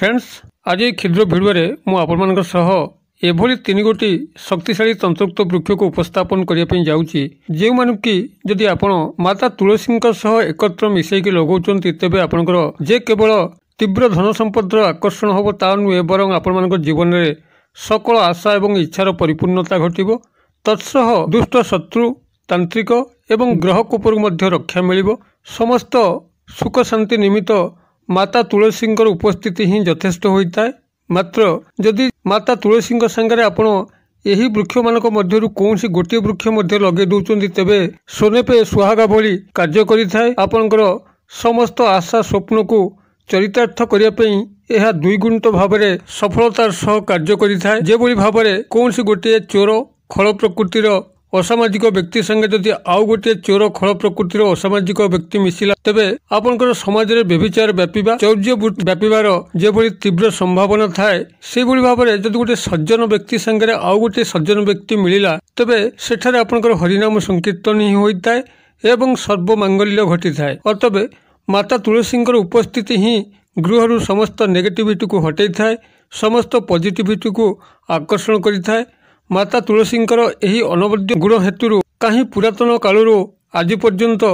friends ଆଜି ଏହି କ୍ଷୁଦ୍ର ଭିଡ଼ିଓରେ ମୁଁ ଆପଣମାନଙ୍କ ସହ ଏଭଳି ତିନି ଗୋଟି ଶକ୍ତିଶାଳୀ ତନ୍ତ୍ରୁକ୍ତ ବୃକ୍ଷକୁ ଉପସ୍ଥାପନ କରିବା ପାଇଁ ଯାଉଛି ଯେଉଁମାନଙ୍କୁ କି ଯଦି ଆପଣ ମାତା ତୁଳସୀଙ୍କ ସହ ଏକତ୍ର ମିଶାଇକି ଲଗାଉଛନ୍ତି ତେବେ ଆପଣଙ୍କର ଯେ କେବଳ ତୀବ୍ର ଧନ ସମ୍ପଦର ଆକର୍ଷଣ ହେବ ତା ନୁହେଁ ବରଂ ଆପଣମାନଙ୍କ ଜୀବନରେ ସକଳ ଆଶା ଏବଂ ଇଚ୍ଛାର ପରିପୂର୍ଣ୍ଣତା ଘଟିବ ତତ୍ସହ ଦୁଷ୍ଟ ଶତ୍ରୁ ତାନ୍ତ୍ରିକ ଏବଂ ଗ୍ରହ କୂପରୁ ମଧ୍ୟ ରକ୍ଷା ମିଳିବ ସମସ୍ତ ସୁଖ ଶାନ୍ତି ନିମିତ୍ତ ମାତା ତୁଳସୀଙ୍କର ଉପସ୍ଥିତି ହିଁ ଯଥେଷ୍ଟ ହୋଇଥାଏ ମାତ୍ର ଯଦି ମାତା ତୁଳସୀଙ୍କ ସାଙ୍ଗରେ ଆପଣ ଏହି ବୃକ୍ଷମାନଙ୍କ ମଧ୍ୟରୁ କୌଣସି ଗୋଟିଏ ବୃକ୍ଷ ମଧ୍ୟ ଲଗେଇ ଦେଉଛନ୍ତି ତେବେ ସୋନେପେ ସୁହାଗା ଭଳି କାର୍ଯ୍ୟ କରିଥାଏ ଆପଣଙ୍କର ସମସ୍ତ ଆଶା ସ୍ୱପ୍ନକୁ ଚରିତାର୍ଥ କରିବା ପାଇଁ ଏହା ଦ୍ୱିଗୁଣିତ ଭାବରେ ସଫଳତାର ସହ କାର୍ଯ୍ୟ କରିଥାଏ ଯେଭଳି ଭାବରେ କୌଣସି ଗୋଟିଏ ଚୋର ଖଳ ପ୍ରକୃତିର ଅସାମାଜିକ ବ୍ୟକ୍ତି ସାଙ୍ଗେ ଯଦି ଆଉ ଗୋଟିଏ ଚୋର ଖଳ ପ୍ରକୃତିର ଅସାମାଜିକ ବ୍ୟକ୍ତି ମିଶିଲା ତେବେ ଆପଣଙ୍କର ସମାଜରେ ବ୍ୟଭିଚାର ବ୍ୟାପିବା ଚୌର୍ଯ୍ୟ ବ୍ୟାପିବାର ଯେଭଳି ତୀବ୍ର ସମ୍ଭାବନା ଥାଏ ସେହିଭଳି ଭାବରେ ଯଦି ଗୋଟିଏ ସଜ୍ଜନ ବ୍ୟକ୍ତି ସାଙ୍ଗରେ ଆଉ ଗୋଟିଏ ସଜ୍ଜନ ବ୍ୟକ୍ତି ମିଳିଲା ତେବେ ସେଠାରେ ଆପଣଙ୍କର ହରିନାମ ସଂକୀର୍ତ୍ତନ ହିଁ ହୋଇଥାଏ ଏବଂ ସର୍ବମାଙ୍ଗଲ୍ୟ ଘଟିଥାଏ ଅତବେ ମାତା ତୁଳସୀଙ୍କର ଉପସ୍ଥିତି ହିଁ ଗୃହରୁ ସମସ୍ତ ନେଗେଟିଭିଟିକୁ ହଟାଇଥାଏ ସମସ୍ତ ପଜିଟିଭିଟିକୁ ଆକର୍ଷଣ କରିଥାଏ ମାତା ତୁଳସୀଙ୍କର ଏହି ଅନବଦ୍ୟ ଗୁଣ ହେତୁରୁ କାହିଁ ପୁରାତନ କାଳରୁ ଆଜି ପର୍ଯ୍ୟନ୍ତ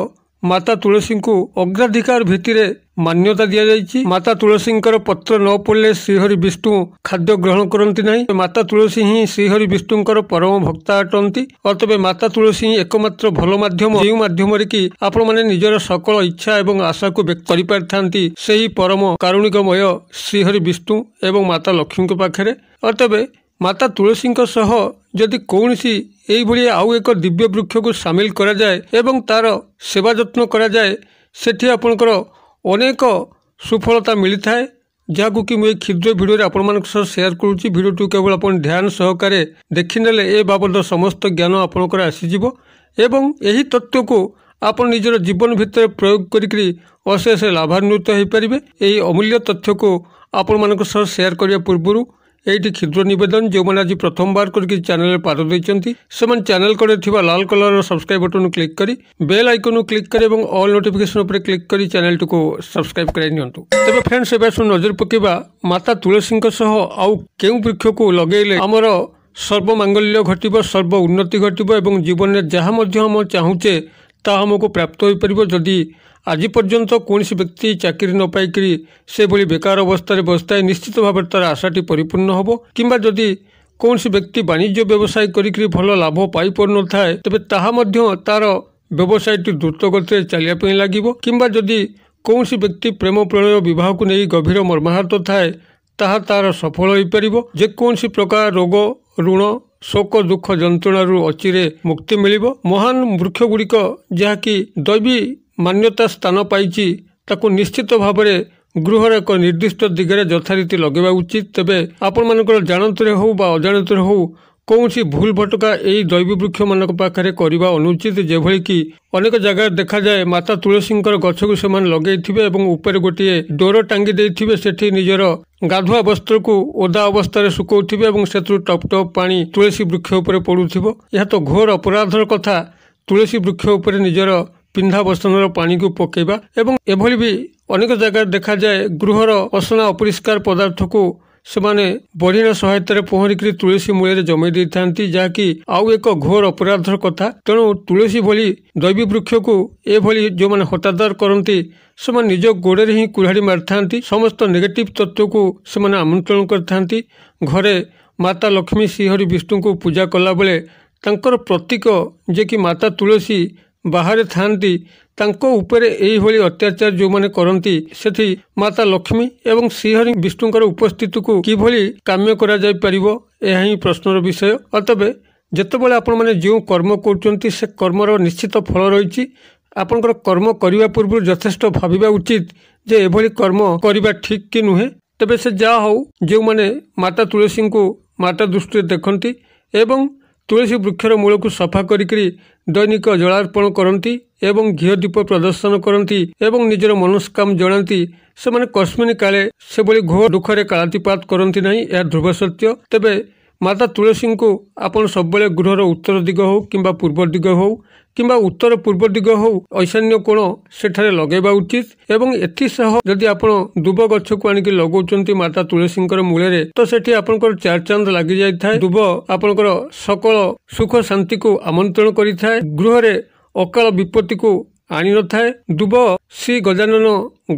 ମାତା ତୁଳସୀଙ୍କୁ ଅଗ୍ରାଧିକାର ଭିତ୍ତିରେ ମାନ୍ୟତା ଦିଆଯାଇଛି ମାତା ତୁଳସୀଙ୍କର ପତ୍ର ନ ପଡ଼ିଲେ ଶ୍ରୀହରି ବିଷ୍ଣୁ ଖାଦ୍ୟ ଗ୍ରହଣ କରନ୍ତି ନାହିଁ ମାତା ତୁଳସୀ ହିଁ ଶ୍ରୀହରି ବିଷ୍ଣୁଙ୍କର ପରମ ଭକ୍ତା ଅଟନ୍ତି ଓ ତେବେ ମାତା ତୁଳସୀ ହିଁ ଏକମାତ୍ର ଭଲ ମାଧ୍ୟମ ଯେଉଁ ମାଧ୍ୟମରେ କି ଆପଣମାନେ ନିଜର ସକଳ ଇଚ୍ଛା ଏବଂ ଆଶାକୁ ବ୍ୟକ୍ତ କରିପାରିଥାନ୍ତି ସେହି ପରମ କାରୁଣିକମୟ ଶ୍ରୀହରି ବିଷ୍ଣୁ ଏବଂ ମାତା ଲକ୍ଷ୍ମୀଙ୍କ ପାଖରେ ଓ ତେବେ ମାତା ତୁଳସୀଙ୍କ ସହ ଯଦି କୌଣସି ଏହିଭଳି ଆଉ ଏକ ଦିବ୍ୟ ବୃକ୍ଷକୁ ସାମିଲ କରାଯାଏ ଏବଂ ତା'ର ସେବା ଯତ୍ନ କରାଯାଏ ସେଠି ଆପଣଙ୍କର ଅନେକ ସୁଫଳତା ମିଳିଥାଏ ଯାହାକୁ କି ମୁଁ ଏହି କ୍ଷୁଦ୍ର ଭିଡ଼ିଓରେ ଆପଣମାନଙ୍କ ସହ ସେୟାର କରୁଛି ଭିଡ଼ିଓଟିକୁ କେବଳ ଆପଣ ଧ୍ୟାନ ସହକାରେ ଦେଖିନେଲେ ଏ ବାବଦ ସମସ୍ତ ଜ୍ଞାନ ଆପଣଙ୍କର ଆସିଯିବ ଏବଂ ଏହି ତତ୍ତ୍ୱକୁ ଆପଣ ନିଜର ଜୀବନ ଭିତରେ ପ୍ରୟୋଗ କରିକିରି ଅଶେଷ ଲାଭାନ୍ୱିତ ହୋଇପାରିବେ ଏହି ଅମୂଲ୍ୟ ତଥ୍ୟକୁ ଆପଣମାନଙ୍କ ସହ ସେୟାର କରିବା ପୂର୍ବରୁ এইটি ক্ষুদ্র নিবেদন যে আজ প্রথমবার করি চ্যানেল পাদ দিয়েছেন সে চ্যানেল কড়ে থাকা লাল কলর সবসক্রাইব বটন ক্লিক করে বেল আইকন ক্লিক করে এবং অল নোটিফিকেসন উপরে ক্লিক করে চ্যানেলটি সবসক্রাইব করাই নিউ তবে ফ্রেন্ডস এবার সব নজর পকাইবা মাতা তুলসী সহ আউ কেউ বৃক্ষক লগাইলে আমার সর্বমাঙ্গল্য ঘটব সর্ব উন্নতি ঘটব এবং জীবনের যা মধ্যে আমি চাহুছে তাহা আমাকে প্রাপ্ত হয়ে পাব যদি ଆଜି ପର୍ଯ୍ୟନ୍ତ କୌଣସି ବ୍ୟକ୍ତି ଚାକିରି ନ ପାଇକରି ସେଭଳି ବେକାର ଅବସ୍ଥାରେ ବସିଥାଏ ନିଶ୍ଚିତ ଭାବରେ ତା'ର ଆଶାଟି ପରିପୂର୍ଣ୍ଣ ହେବ କିମ୍ବା ଯଦି କୌଣସି ବ୍ୟକ୍ତି ବାଣିଜ୍ୟ ବ୍ୟବସାୟ କରିକରି ଭଲ ଲାଭ ପାଇପାରୁନଥାଏ ତେବେ ତାହା ମଧ୍ୟ ତା'ର ବ୍ୟବସାୟଟି ଦ୍ରୁତ ଗତିରେ ଚାଲିବା ପାଇଁ ଲାଗିବ କିମ୍ବା ଯଦି କୌଣସି ବ୍ୟକ୍ତି ପ୍ରେମ ପ୍ରଣୟ ବିବାହକୁ ନେଇ ଗଭୀର ମର୍ମାହତ ଥାଏ ତାହା ତା'ର ସଫଳ ହୋଇପାରିବ ଯେକୌଣସି ପ୍ରକାର ରୋଗ ଋଣ ଶୋକ ଦୁଃଖ ଯନ୍ତ୍ରଣାରୁ ଅଚିରେ ମୁକ୍ତି ମିଳିବ ମହାନ ବୃକ୍ଷଗୁଡ଼ିକ ଯାହାକି ଦୈବୀ ମାନ୍ୟତା ସ୍ଥାନ ପାଇଛି ତାକୁ ନିଶ୍ଚିତ ଭାବରେ ଗୃହର ଏକ ନିର୍ଦ୍ଦିଷ୍ଟ ଦିଗରେ ଯଥାରୀତି ଲଗାଇବା ଉଚିତ ତେବେ ଆପଣମାନଙ୍କର ଜାଣତରେ ହେଉ ବା ଅଜାଣତରେ ହେଉ କୌଣସି ଭୁଲ ଭଟକା ଏହି ଦୈବୀବୃକ୍ଷମାନଙ୍କ ପାଖରେ କରିବା ଅନୁଚିତ ଯେଭଳିକି ଅନେକ ଜାଗାରେ ଦେଖାଯାଏ ମାତା ତୁଳସୀଙ୍କର ଗଛକୁ ସେମାନେ ଲଗାଇଥିବେ ଏବଂ ଉପରେ ଗୋଟିଏ ଡୋର ଟାଙ୍ଗି ଦେଇଥିବେ ସେଠି ନିଜର ଗାଧୁଆ ବସ୍ତ୍ରକୁ ଓଦା ଅବସ୍ଥାରେ ଶୁକାଉଥିବେ ଏବଂ ସେଥିରୁ ଟପ୍ ଟପ୍ ପାଣି ତୁଳସୀ ବୃକ୍ଷ ଉପରେ ପଡ଼ୁଥିବ ଏହା ତ ଘୋର ଅପରାଧର କଥା ତୁଳସୀ ବୃକ୍ଷ ଉପରେ ନିଜର ପିନ୍ଧା ବସନର ପାଣିକୁ ପକାଇବା ଏବଂ ଏଭଳି ବି ଅନେକ ଜାଗାରେ ଦେଖାଯାଏ ଗୃହର ଅସନା ଅପରିଷ୍କାର ପଦାର୍ଥକୁ ସେମାନେ ବଢ଼ିଣ ସହାୟତାରେ ପହଁରିକରି ତୁଳସୀ ମୂଳରେ ଜମାଇ ଦେଇଥାନ୍ତି ଯାହାକି ଆଉ ଏକ ଘୋର ଅପରାଧର କଥା ତେଣୁ ତୁଳସୀ ଭଳି ଦୈବୀ ବୃକ୍ଷକୁ ଏଭଳି ଯେଉଁମାନେ ହତାଦାର କରନ୍ତି ସେମାନେ ନିଜ ଗୋଡ଼ରେ ହିଁ କୁଢ଼ାଡ଼ି ମାରିଥାନ୍ତି ସମସ୍ତ ନେଗେଟିଭ ତତ୍ତ୍ୱକୁ ସେମାନେ ଆମନ୍ତ୍ରଣ କରିଥାନ୍ତି ଘରେ ମାତା ଲକ୍ଷ୍ମୀ ଶ୍ରୀହରି ବିଷ୍ଣୁଙ୍କୁ ପୂଜା କଲାବେଳେ ତାଙ୍କର ପ୍ରତୀକ ଯିଏକି ମାତା ତୁଳସୀ ବାହାରେ ଥାଆନ୍ତି ତାଙ୍କ ଉପରେ ଏହିଭଳି ଅତ୍ୟାଚାର ଯେଉଁମାନେ କରନ୍ତି ସେଠି ମାତା ଲକ୍ଷ୍ମୀ ଏବଂ ଶ୍ରୀହରି ବିଷ୍ଣୁଙ୍କର ଉପସ୍ଥିତିକୁ କିଭଳି କାମ୍ୟ କରାଯାଇପାରିବ ଏହା ହିଁ ପ୍ରଶ୍ନର ବିଷୟ ଅତବେ ଯେତେବେଳେ ଆପଣମାନେ ଯେଉଁ କର୍ମ କରୁଛନ୍ତି ସେ କର୍ମର ନିଶ୍ଚିତ ଫଳ ରହିଛି ଆପଣଙ୍କର କର୍ମ କରିବା ପୂର୍ବରୁ ଯଥେଷ୍ଟ ଭାବିବା ଉଚିତ ଯେ ଏଭଳି କର୍ମ କରିବା ଠିକ୍ କି ନୁହେଁ ତେବେ ସେ ଯାହା ହେଉ ଯେଉଁମାନେ ମାତା ତୁଳସୀଙ୍କୁ ମାତା ଦୃଷ୍ଟିରେ ଦେଖନ୍ତି ଏବଂ ତୁଳସୀ ବୃକ୍ଷର ମୂଳକୁ ସଫା କରିକିରି ଦୈନିକ ଜଳାର୍ପଣ କରନ୍ତି ଏବଂ ଘିଅ ଦୀପ ପ୍ରଦର୍ଶନ କରନ୍ତି ଏବଂ ନିଜର ମନସ୍କାମ ଜଣାନ୍ତି ସେମାନେ କସ୍ମିନ କାଳେ ସେଭଳି ଘୋ ଦୁଃଖରେ କାଳାତିପାତ କରନ୍ତି ନାହିଁ ଏହା ଧ୍ରୁବ ସତ୍ୟ ତେବେ ମାତା ତୁଳସୀଙ୍କୁ ଆପଣ ସବୁବେଳେ ଗୃହର ଉତ୍ତର ଦିଗ ହେଉ କିମ୍ବା ପୂର୍ବ ଦିଗ ହେଉ କିମ୍ବା ଉତ୍ତର ପୂର୍ବ ଦିଗ ହେଉ ଐଶାନ୍ୟ କୋଣ ସେଠାରେ ଲଗାଇବା ଉଚିତ ଏବଂ ଏଥିସହ ଯଦି ଆପଣ ଦୁବ ଗଛକୁ ଆଣିକି ଲଗାଉଛନ୍ତି ମାତା ତୁଳସୀଙ୍କର ମୂଳରେ ତ ସେଠି ଆପଣଙ୍କର ଚାରି ଚାନ୍ଦ ଲାଗିଯାଇଥାଏ ଦୁବ ଆପଣଙ୍କର ସକଳ ସୁଖ ଶାନ୍ତିକୁ ଆମନ୍ତ୍ରଣ କରିଥାଏ ଗୃହରେ ଅକାଳ ବିପତ୍ତିକୁ ଆଣିନଥାଏ ଦୁବ ଶ୍ରୀ ଗଜାନନ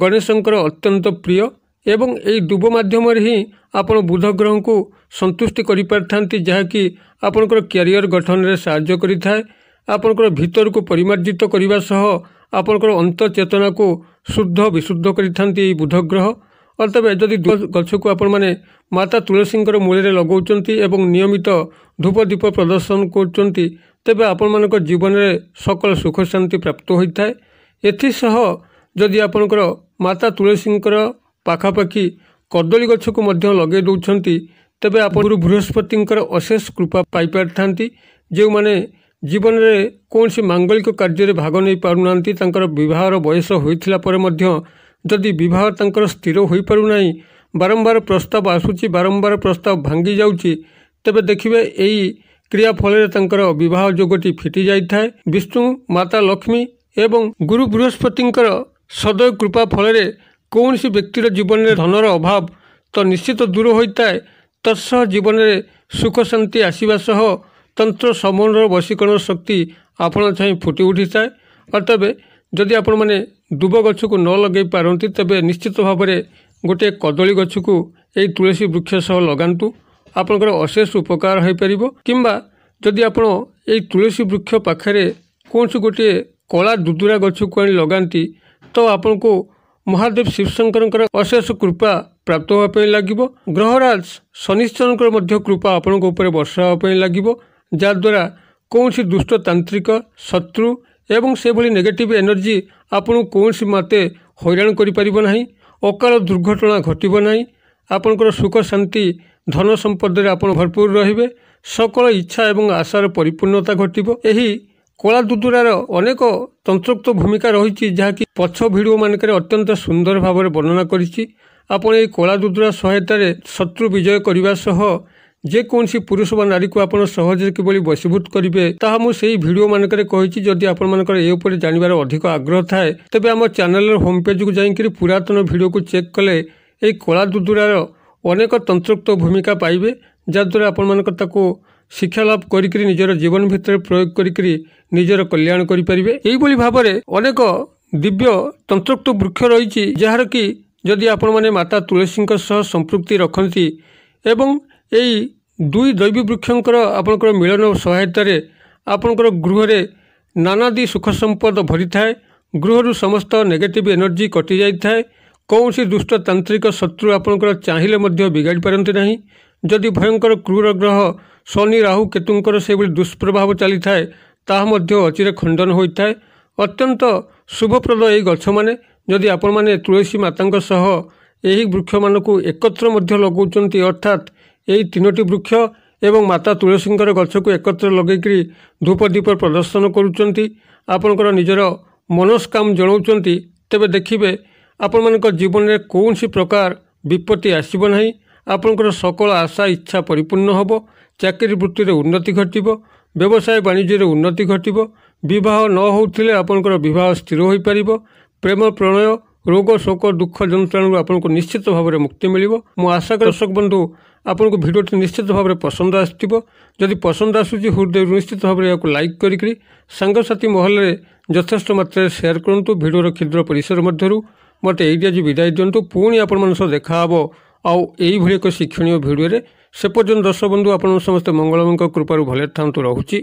ଗଣେଶଙ୍କର ଅତ୍ୟନ୍ତ ପ୍ରିୟ ଏବଂ ଏହି ଡୁବ ମାଧ୍ୟମରେ ହିଁ ଆପଣ ବୁଧ ଗ୍ରହଙ୍କୁ ସନ୍ତୁଷ୍ଟି କରିପାରିଥାନ୍ତି ଯାହାକି ଆପଣଙ୍କର କ୍ୟାରିୟର ଗଠନରେ ସାହାଯ୍ୟ କରିଥାଏ ଆପଣଙ୍କର ଭିତରକୁ ପରିମାର୍ଜିତ କରିବା ସହ ଆପଣଙ୍କର ଅନ୍ତଃଚେତନାକୁ ଶୁଦ୍ଧ ବିଶୁଦ୍ଧ କରିଥାନ୍ତି ଏହି ବୁଧ ଗ୍ରହ ଅର୍ଥାତ୍ ଯଦି ଗଛକୁ ଆପଣମାନେ ମାତା ତୁଳସୀଙ୍କର ମୂଳରେ ଲଗାଉଛନ୍ତି ଏବଂ ନିୟମିତ ଧୂପଦୀପ ପ୍ରଦର୍ଶନ କରୁଛନ୍ତି ତେବେ ଆପଣମାନଙ୍କ ଜୀବନରେ ସକଳ ସୁଖ ଶାନ୍ତି ପ୍ରାପ୍ତ ହୋଇଥାଏ ଏଥିସହ ଯଦି ଆପଣଙ୍କର ମାତା ତୁଳସୀଙ୍କର ପାଖାପାଖି କଦଳୀ ଗଛକୁ ମଧ୍ୟ ଲଗାଇ ଦେଉଛନ୍ତି ତେବେ ଆପଣ ବୃହସ୍ପତିଙ୍କର ଅଶେଷ କୃପା ପାଇପାରିଥାନ୍ତି ଯେଉଁମାନେ ଜୀବନରେ କୌଣସି ମାଙ୍ଗଳିକ କାର୍ଯ୍ୟରେ ଭାଗ ନେଇପାରୁନାହାନ୍ତି ତାଙ୍କର ବିବାହର ବୟସ ହୋଇଥିଲା ପରେ ମଧ୍ୟ ଯଦି ବିବାହ ତାଙ୍କର ସ୍ଥିର ହୋଇପାରୁନାହିଁ ବାରମ୍ବାର ପ୍ରସ୍ତାବ ଆସୁଛି ବାରମ୍ବାର ପ୍ରସ୍ତାବ ଭାଙ୍ଗି ଯାଉଛି ତେବେ ଦେଖିବେ ଏହି କ୍ରିୟା ଫଳରେ ତାଙ୍କର ବିବାହ ଯୋଗଟି ଫିଟି ଯାଇଥାଏ ବିଷ୍ଣୁ ମାତା ଲକ୍ଷ୍ମୀ ଏବଂ ଗୁରୁ ବୃହସ୍ପତିଙ୍କର ସଦୟ କୃପା ଫଳରେ କୌଣସି ବ୍ୟକ୍ତିର ଜୀବନରେ ଧନର ଅଭାବ ତ ନିଶ୍ଚିତ ଦୂର ହୋଇଥାଏ ତତ୍ସହ ଜୀବନରେ ସୁଖ ଶାନ୍ତି ଆସିବା ସହ ତନ୍ତ୍ର ସମନ୍ୱର ବଶୀକରଣ ଶକ୍ତି ଆପଣ ଛାଇଁ ଫୁଟି ଉଠିଥାଏ ଆଉ ତେବେ ଯଦି ଆପଣମାନେ ଦୁବ ଗଛକୁ ନ ଲଗାଇ ପାରନ୍ତି ତେବେ ନିଶ୍ଚିତ ଭାବରେ ଗୋଟିଏ କଦଳୀ ଗଛକୁ ଏହି ତୁଳସୀ ବୃକ୍ଷ ସହ ଲଗାନ୍ତୁ ଆପଣଙ୍କର ଅଶେଷ ଉପକାର ହୋଇପାରିବ କିମ୍ବା ଯଦି ଆପଣ ଏହି ତୁଳସୀ ବୃକ୍ଷ ପାଖରେ କୌଣସି ଗୋଟିଏ କଳା ଦୁଦୁରା ଗଛକୁ ଆଣି ଲଗାନ୍ତି ତ ଆପଣଙ୍କୁ ମହାଦେବ ଶିବଶଙ୍କରଙ୍କର ଅଶେଷ କୃପା ପ୍ରାପ୍ତ ହେବା ପାଇଁ ଲାଗିବ ଗ୍ରହରାଜ ଶନିଶ୍ଚରଙ୍କର ମଧ୍ୟ କୃପା ଆପଣଙ୍କ ଉପରେ ବର୍ଷା ହେବା ପାଇଁ ଲାଗିବ ଯାହାଦ୍ୱାରା କୌଣସି ଦୁଷ୍ଟତାନ୍ତ୍ରିକ ଶତ୍ରୁ ଏବଂ ସେଭଳି ନେଗେଟିଭ୍ ଏନର୍ଜି ଆପଣଙ୍କୁ କୌଣସି ମତେ ହଇରାଣ କରିପାରିବ ନାହିଁ ଅକାଳ ଦୁର୍ଘଟଣା ଘଟିବ ନାହିଁ ଆପଣଙ୍କର ସୁଖ ଶାନ୍ତି ଧନ ସମ୍ପଦରେ ଆପଣ ଭରପୁର ରହିବେ ସକଳ ଇଚ୍ଛା ଏବଂ ଆଶାର ପରିପୂର୍ଣ୍ଣତା ଘଟିବ ଏହି କଳା ଦୁଦୁରାର ଅନେକ ତନ୍ତ୍ରୋକ୍ତ ଭୂମିକା ରହିଛି ଯାହାକି ପଛ ଭିଡ଼ିଓମାନଙ୍କରେ ଅତ୍ୟନ୍ତ ସୁନ୍ଦର ଭାବରେ ବର୍ଣ୍ଣନା କରିଛି ଆପଣ ଏହି କଳା ଦୁଦୁରା ସହାୟତାରେ ଶତ୍ରୁ ବିଜୟ କରିବା ସହ ଯେକୌଣସି ପୁରୁଷ ବା ନାରୀକୁ ଆପଣ ସହଜରେ କିଭଳି ବଶୀଭୂତ କରିବେ ତାହା ମୁଁ ସେହି ଭିଡ଼ିଓମାନଙ୍କରେ କହିଛି ଯଦି ଆପଣମାନଙ୍କର ଏ ଉପରେ ଜାଣିବାର ଅଧିକ ଆଗ୍ରହ ଥାଏ ତେବେ ଆମ ଚ୍ୟାନେଲର ହୋମ୍ ପେଜ୍କୁ ଯାଇକରି ପୁରାତନ ଭିଡ଼ିଓକୁ ଚେକ୍ କଲେ ଏହି କଳା ଦୁଦୁରାର ଅନେକ ତନ୍ତ୍ରୋକ୍ତ ଭୂମିକା ପାଇବେ ଯାହାଦ୍ୱାରା ଆପଣମାନଙ୍କ ତାକୁ ଶିକ୍ଷାଲାଭ କରିକିରି ନିଜର ଜୀବନ ଭିତରେ ପ୍ରୟୋଗ କରିକିରି ନିଜର କଲ୍ୟାଣ କରିପାରିବେ ଏହିଭଳି ଭାବରେ ଅନେକ ଦିବ୍ୟ ତନ୍ତ୍ରୋକ୍ତ ବୃକ୍ଷ ରହିଛି ଯାହାର କି ଯଦି ଆପଣମାନେ ମାତା ତୁଳସୀଙ୍କ ସହ ସମ୍ପୃକ୍ତି ରଖନ୍ତି ଏବଂ ଏହି ଦୁଇ ଦୈବୀ ବୃକ୍ଷଙ୍କର ଆପଣଙ୍କର ମିଳନ ସହାୟତାରେ ଆପଣଙ୍କର ଗୃହରେ ନାନାଦି ସୁଖ ସମ୍ପଦ ଭରିଥାଏ ଗୃହରୁ ସମସ୍ତ ନେଗେଟିଭ୍ ଏନର୍ଜି କଟିଯାଇଥାଏ କୌଣସି ଦୁଷ୍ଟ ତାନ୍ତ୍ରିକ ଶତ୍ରୁ ଆପଣଙ୍କର ଚାହିଁଲେ ମଧ୍ୟ ବିଗାଡ଼ି ପାରନ୍ତି ନାହିଁ ଯଦି ଭୟଙ୍କର କ୍ରୂର ଗ୍ରହ ଶନି ରାହୁ କେତୁଙ୍କର ସେଭଳି ଦୁଷ୍ପ୍ରଭାବ ଚାଲିଥାଏ ତାହା ମଧ୍ୟ ଅଚିରେ ଖଣ୍ଡନ ହୋଇଥାଏ ଅତ୍ୟନ୍ତ ଶୁଭପ୍ରଦ ଏହି ଗଛମାନେ ଯଦି ଆପଣମାନେ ତୁଳସୀ ମାତାଙ୍କ ସହ ଏହି ବୃକ୍ଷମାନଙ୍କୁ ଏକତ୍ର ମଧ୍ୟ ଲଗାଉଛନ୍ତି ଅର୍ଥାତ୍ ଏହି ତିନୋଟି ବୃକ୍ଷ ଏବଂ ମାତା ତୁଳସୀଙ୍କର ଗଛକୁ ଏକତ୍ର ଲଗେଇକରି ଧୂପ ଦୀପ ପ୍ରଦର୍ଶନ କରୁଛନ୍ତି ଆପଣଙ୍କର ନିଜର ମନସ୍କାମ ଜଣାଉଛନ୍ତି ତେବେ ଦେଖିବେ ଆପଣମାନଙ୍କ ଜୀବନରେ କୌଣସି ପ୍ରକାର ବିପତ୍ତି ଆସିବ ନାହିଁ ଆପଣଙ୍କର ସକଳ ଆଶା ଇଚ୍ଛା ପରିପୂର୍ଣ୍ଣ ହେବ ଚାକିରି ବୃତ୍ତିରେ ଉନ୍ନତି ଘଟିବ ବ୍ୟବସାୟ ବାଣିଜ୍ୟରେ ଉନ୍ନତି ଘଟିବ ବିବାହ ନ ହେଉଥିଲେ ଆପଣଙ୍କର ବିବାହ ସ୍ଥିର ହୋଇପାରିବ ପ୍ରେମ ପ୍ରଣୟ ରୋଗ ଶୋକ ଦୁଃଖ ଯନ୍ତ୍ରଣାରୁ ଆପଣଙ୍କୁ ନିଶ୍ଚିତ ଭାବରେ ମୁକ୍ତି ମିଳିବ ମୁଁ ଆଶା କରେ ଦର୍ଶକ ବନ୍ଧୁ ଆପଣଙ୍କୁ ଭିଡ଼ିଓଟି ନିଶ୍ଚିତ ଭାବରେ ପସନ୍ଦ ଆସିଥିବ ଯଦି ପସନ୍ଦ ଆସୁଛି ହୃଦୟରୁ ନିଶ୍ଚିତ ଭାବରେ ଏହାକୁ ଲାଇକ୍ କରିକି ସାଙ୍ଗସାଥି ମହଲରେ ଯଥେଷ୍ଟ ମାତ୍ରାରେ ସେୟାର କରନ୍ତୁ ଭିଡ଼ିଓର କ୍ଷୁଦ୍ର ପରିସର ମଧ୍ୟରୁ ମୋତେ ଏଇଠି ଆଜି ବିଦାୟ ଦିଅନ୍ତୁ ପୁଣି ଆପଣମାନଙ୍କ ସହ ଦେଖା ହେବ ଆଉ ଏଇଭଳି ଏକ ଶିକ୍ଷଣୀୟ ଭିଡ଼ିଓରେ ସେ ପର୍ଯ୍ୟନ୍ତ ଦର୍ଶକ ବନ୍ଧୁ ଆପଣ ସମସ୍ତେ ମଙ୍ଗଳଙ୍କ କୃପାରୁ ଭଲରେ ଥାଆନ୍ତୁ ରହୁଛି